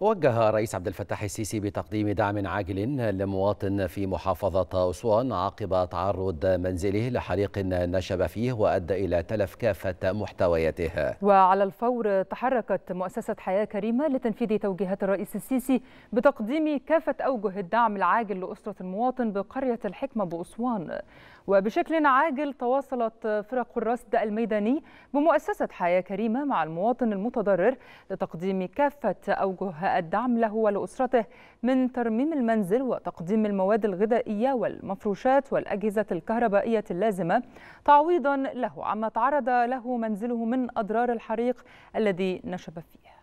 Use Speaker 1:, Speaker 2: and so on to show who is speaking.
Speaker 1: وجه رئيس عبد الفتاح السيسي بتقديم دعم عاجل لمواطن في محافظة أسوان عقب تعرض منزله لحريق نشب فيه وأدى إلى تلف كافة محتوياته
Speaker 2: وعلى الفور تحركت مؤسسة حياة كريمة لتنفيذ توجيهات الرئيس السيسي بتقديم كافة أوجه الدعم العاجل لأسرة المواطن بقرية الحكمة بأسوان وبشكل عاجل تواصلت فرق الرصد الميداني بمؤسسة حياة كريمة مع المواطن المتضرر لتقديم كافة أوجه الدعم له ولأسرته من ترميم المنزل وتقديم المواد الغذائية والمفروشات والأجهزة الكهربائية اللازمة تعويضا له عما تعرض
Speaker 3: له منزله من أضرار الحريق الذي نشب فيه